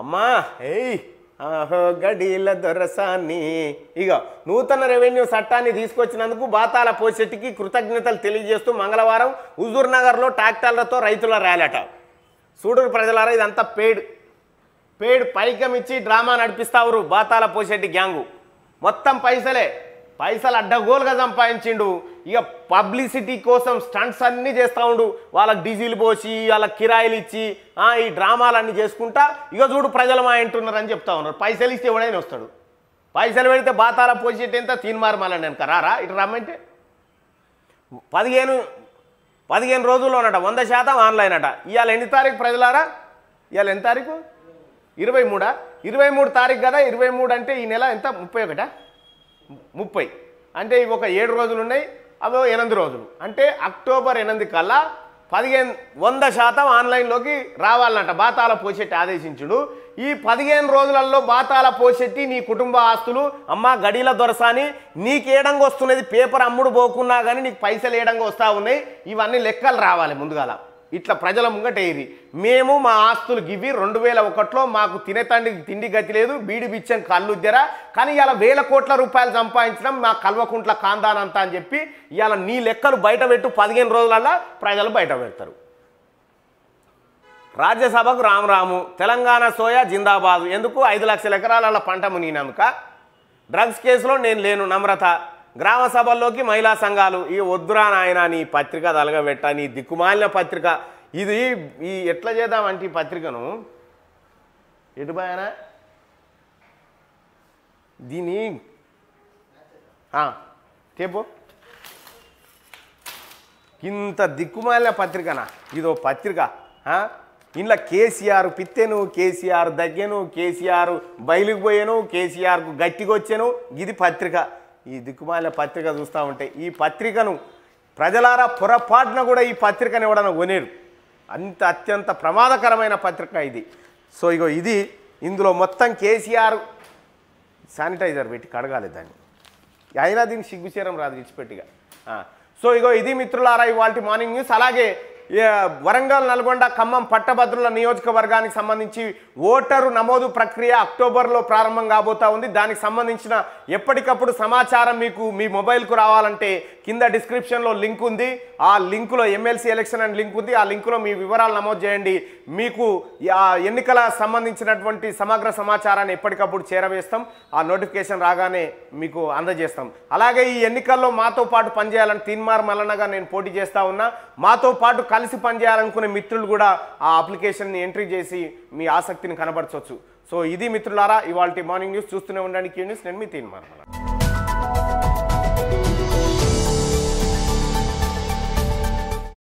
అమ్మా ఏయ్ ఆహో గడీల దొరసాన్ని ఇక నూతన రెవెన్యూ చట్టాన్ని తీసుకొచ్చినందుకు బాతాల పోసెట్టికి కృతజ్ఞతలు తెలియజేస్తూ మంగళవారం హుజూర్ నగర్లో ట్రాక్టర్లతో రైతుల ర్యాలట సూడూరు ప్రజలారా ఇదంతా పేడ్ పేడ్ పైకమిచ్చి డ్రామా నడిపిస్తావురు బాతాల పోసెట్టి గ్యాంగు మొత్తం పైసలే పైసలు అడ్డగోలుగా సంపాదించిండు ఇక పబ్లిసిటీ కోసం స్టంట్స్ అన్నీ చేస్తూ ఉండు వాళ్ళకి డీజిల్ పోసి వాళ్ళకి కిరాయిలు ఇచ్చి ఈ డ్రామాలన్నీ చేసుకుంటా ఇక చూడు ప్రజలు మా అని చెప్తా ఉన్నారు పైసలు ఇస్తే ఎవడైనా వస్తాడు పైసలు పెడితే బాతాల పోసేటంత తీన్మారు మారమాలని నేను రారా ఇటు రమ్మంటే పదిహేను పదిహేను రోజుల్లో అనట వంద శాతం ఆన్లైన్ అట ఇవాళ ఎన్ని తారీఖు ప్రజలారా ఇవాళ ఎన్ని తారీఖు ఇరవై మూడా ఇరవై మూడు తారీఖు కదా ఇరవై మూడు అంటే ఈ నెల ఎంత ముప్పై ఒకటా ముప్పై అంటే ఇవి ఒక ఏడు రోజులు ఉన్నాయి అవి ఎనిమిది రోజులు అంటే అక్టోబర్ ఎనిమిది కల్లా పదిహేను వంద శాతం ఆన్లైన్లోకి రావాలంట బాతాల పోసెట్టి ఆదేశించుడు ఈ పదిహేను రోజులలో బాతాల పోసెట్టి నీ కుటుంబ ఆస్తులు అమ్మ గడిల దొరసాని ఏడంగా వస్తున్నది పేపర్ అమ్ముడు పోకున్నా కానీ నీకు పైసలు ఏడంగా వస్తూ ఉన్నాయి ఇవన్నీ లెక్కలు రావాలి ముందుగాల ఇట్లా ప్రజల ముంగట ఏది మేము మా ఆస్తులు గివి రెండు వేల ఒకటిలో మాకు తినే తండ్రి తిండి గతి లేదు బీడి బిచ్చం కళ్ళు ఉద్దెర కానీ ఇలా వేల కోట్ల రూపాయలు సంపాదించడం మా కల్వకుంట్ల కాందానంత అని చెప్పి ఇవాళ నీ లెక్కలు బయట పెట్టు పదిహేను రోజులలో ప్రజలు బయట పెడతారు రాజ్యసభకు రామరాము తెలంగాణ సోయా జిందాబాదు ఎందుకు ఐదు లక్షల ఎకరాల పంట మునిగినందుక డ్రగ్స్ కేసులో నేను లేను నమ్రత గ్రామ సభల్లోకి మహిళా సంఘాలు ఈ వద్దురా నాయన నీ పత్రిక తలగబెట్ట నీ దిక్కుమాలిన పత్రిక ఇది ఈ ఎట్లా చేద్దామంటే ఈ పత్రికను పోయానా దీని చెప్పు ఇంత దిక్కుమాలిన పత్రికనా ఇదో పత్రిక ఇంట్లో కేసీఆర్ పిత్తెను కేసీఆర్ దగ్గెను కేసీఆర్ బయలుకు పోయాను కేసీఆర్కు గట్టికొచ్చాను ఇది పత్రిక ఈ దిక్కుమాల పత్రిక చూస్తూ ఉంటే ఈ పత్రికను ప్రజలారా పొరపాటున కూడా ఈ పత్రికను ఎవడన్నా కొనేరు అంత అత్యంత ప్రమాదకరమైన పత్రిక ఇది సో ఇగో ఇది ఇందులో మొత్తం కేసీఆర్ శానిటైజర్ పెట్టి కడగాలి దాన్ని అయినా దీన్ని సిగ్గుచేరం రాదు విడిచిపెట్టిగా సో ఇగో ఇది మిత్రులారా ఇవాళ మార్నింగ్ న్యూస్ అలాగే వరంగల్ నల్గొండ ఖమ్మం పట్టభద్రుల నియోజకవర్గానికి సంబంధించి ఓటరు నమోదు ప్రక్రియ అక్టోబర్లో ప్రారంభం కాబోతా ఉంది దానికి సంబంధించిన ఎప్పటికప్పుడు సమాచారం మీకు మీ మొబైల్కు రావాలంటే కింద డిస్క్రిప్షన్లో లింక్ ఉంది ఆ లింకులో ఎమ్మెల్సీ ఎలక్షన్ అండ్ లింక్ ఉంది ఆ లింకులో మీ వివరాలు నమోదు చేయండి మీకు ఆ ఎన్నికల సంబంధించినటువంటి సమగ్ర సమాచారాన్ని ఎప్పటికప్పుడు చేరవేస్తాం ఆ నోటిఫికేషన్ రాగానే మీకు అందజేస్తాం అలాగే ఈ ఎన్నికల్లో మాతో పాటు పనిచేయాలని తీన్మార్ మల్లనగా నేను పోటీ చేస్తా ఉన్నా మాతో పాటు కలిసి పనిచేయాలనుకునే మిత్రులు కూడా ఆ అప్లికేషన్ని ఎంట్రీ చేసి మీ ఆసక్తిని కనబరచవచ్చు సో ఇది మిత్రులారా ఇవాళ మార్నింగ్ న్యూస్ చూస్తూనే ఉండడానికి న్యూస్ నేను మీ